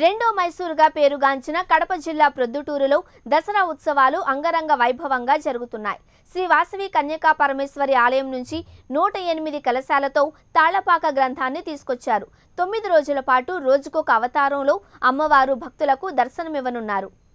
రెండో మైసూరుగా పేరుగాంచిన కడప జిల్లా ప్రొద్దుటూరులో దసరా ఉత్సవాలు అంగరంగ వైభవంగా జరుగుతున్నాయి శ్రీ వాసవి కన్యకా పరమేశ్వరి ఆలయం నుంచి నూట ఎనిమిది కలశాలతో తాళపాక గ్రంథాన్ని తీసుకొచ్చారు తొమ్మిది రోజుల పాటు రోజుకొక అవతారంలో అమ్మవారు భక్తులకు దర్శనమివ్వనున్నారు